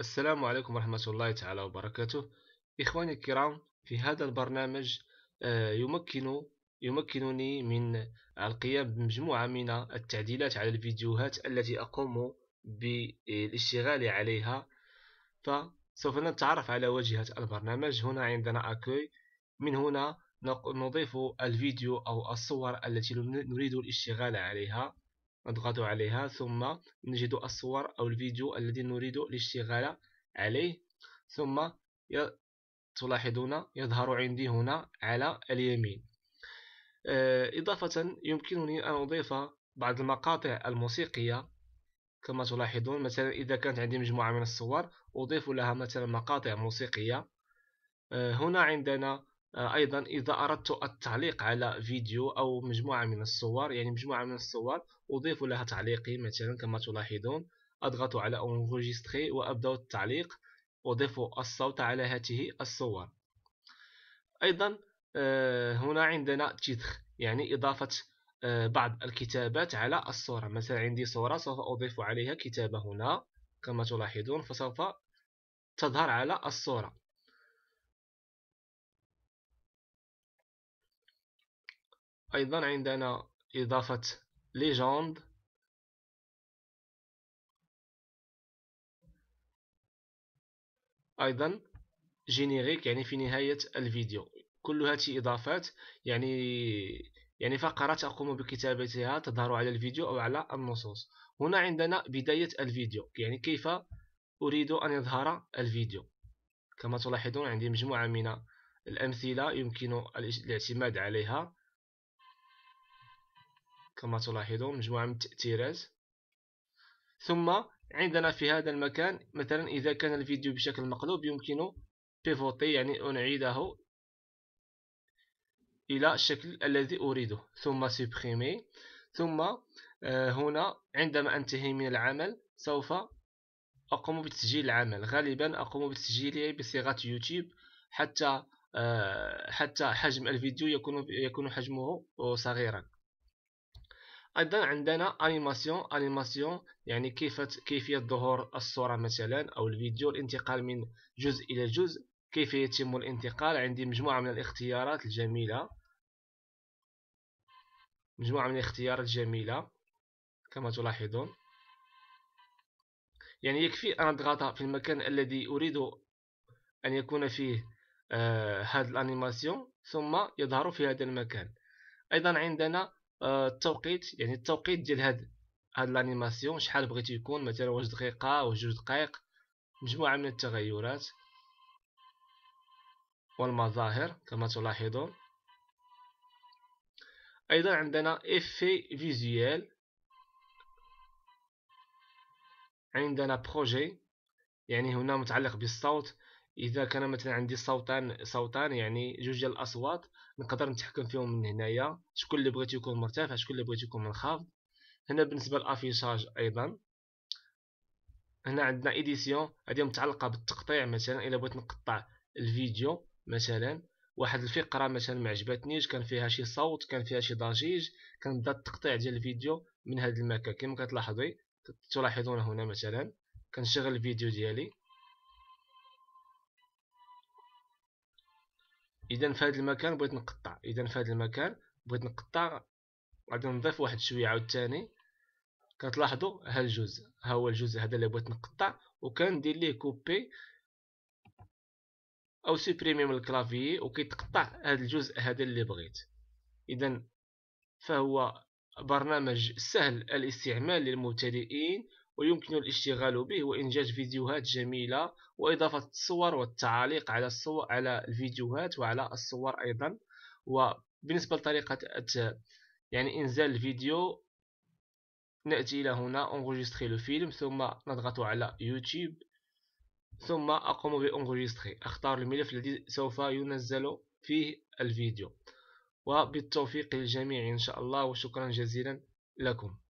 السلام عليكم ورحمة الله تعالى وبركاته إخواني الكرام في هذا البرنامج آه، يمكن يمكنني من القيام بمجموعة من التعديلات على الفيديوهات التي أقوم بالاشتغال عليها فسوف نتعرف على واجهة البرنامج هنا عندنا أكوي من هنا نضيف الفيديو أو الصور التي نريد الاشتغال عليها نضغط عليها ثم نجد الصور أو الفيديو الذي نريد الاشتغال عليه ثم تلاحظون يظهر عندي هنا على اليمين آه، إضافة يمكنني أن أضيف بعض المقاطع الموسيقية كما تلاحظون مثلا إذا كانت عندي مجموعة من الصور أضيف لها مثلا مقاطع موسيقية آه، هنا عندنا آه، ايضا اذا اردت التعليق على فيديو او مجموعه من الصور يعني مجموعه من الصور اضيف لها تعليقي مثلا كما تلاحظون اضغط على انغوجيستري وابدا التعليق اضيف الصوت على هذه الصور ايضا آه، هنا عندنا تيتخ يعني اضافه آه، بعض الكتابات على الصوره مثلا عندي صوره سوف اضيف عليها كتابه هنا كما تلاحظون فسوف تظهر على الصوره أيضا عندنا إضافة legend أيضا جينيريك يعني في نهاية الفيديو كل هذه إضافات يعني يعني فقرة أقوم بكتابتها تظهر على الفيديو أو على النصوص هنا عندنا بداية الفيديو يعني كيف أريد أن يظهر الفيديو كما تلاحظون عندي مجموعة من الأمثلة يمكن الاعتماد عليها كما تلاحظون مجموعة من التأثيرات ثم عندنا في هذا المكان مثلا إذا كان الفيديو بشكل مقلوب يمكن بيفوتي يعني أنعيده إلى الشكل الذي أريده ثم سيبخيمي ثم آه، هنا عندما أنتهي من العمل سوف أقوم بتسجيل العمل غالبا أقوم بتسجيله بصيغة يوتيوب حتى آه، حتى حجم الفيديو يكون يكون حجمه صغيرا ايضا عندنا انيماسيون انيماسيون يعني كيف كيفيه ظهور الصوره مثلا او الفيديو الانتقال من جزء الى جزء كيف يتم الانتقال عندي مجموعه من الاختيارات الجميله مجموعه من الاختيارات الجميله كما تلاحظون يعني يكفي ان اضغط في المكان الذي اريد ان يكون فيه آه هذا الانيماسيون ثم يظهر في هذا المكان ايضا عندنا آه، التوقيت يعني التوقيت ديال هاد هاد الانيماسيون شحال بغيتو يكون مثلا واحد دقيقه او جوج دقائق مجموعه من التغيرات والمظاهر كما تلاحظون ايضا عندنا افي فيزيوال عندنا بروجي يعني هنا متعلق بالصوت اذا كان مثلا عندي صوتان صوتان يعني جوج ديال الاصوات نقدر نتحكم فيهم من هنايا شكون اللي بغيت يكون مرتفع شكون اللي بغيت يكون منخفض هنا بالنسبه للافيشاج ايضا هنا عندنا اديسيون هذه متعلقه بالتقطيع مثلا الا بغيت نقطع الفيديو مثلا واحد الفقره مثلا ما عجبتنيش كان فيها شي صوت كان فيها شي ضجيج كنبدا التقطيع ديال الفيديو من هذا المكان كما كتلاحظي تلاحظون هنا مثلا كنشغل الفيديو ديالي اذا في هذا المكان بغيت نقطع اذا في هذا المكان بغيت نقطع غادي نضيف واحد شويه عاوتاني كتلاحظوا ها الجزء ها هو الجزء هذا اللي بغيت نقطع وكندير ليه كوبي او سوبريمي من الكلافي وكيتقطع هذا الجزء هذا اللي بغيت اذا فهو برنامج سهل الاستعمال للمبتدئين ويمكن الاشتغال به وانجاز فيديوهات جميلة وإضافة الصور والتعليق على الصور على الفيديوهات وعلى الصور أيضا وبالنسبة لطريقة يعني إنزال الفيديو نأتي إلى هنا أنغجستخي لو فيلم ثم نضغط على يوتيوب ثم أقوم بأنغجستخي أختار الملف الذي سوف ينزل فيه الفيديو وبالتوفيق للجميع إن شاء الله وشكرا جزيلا لكم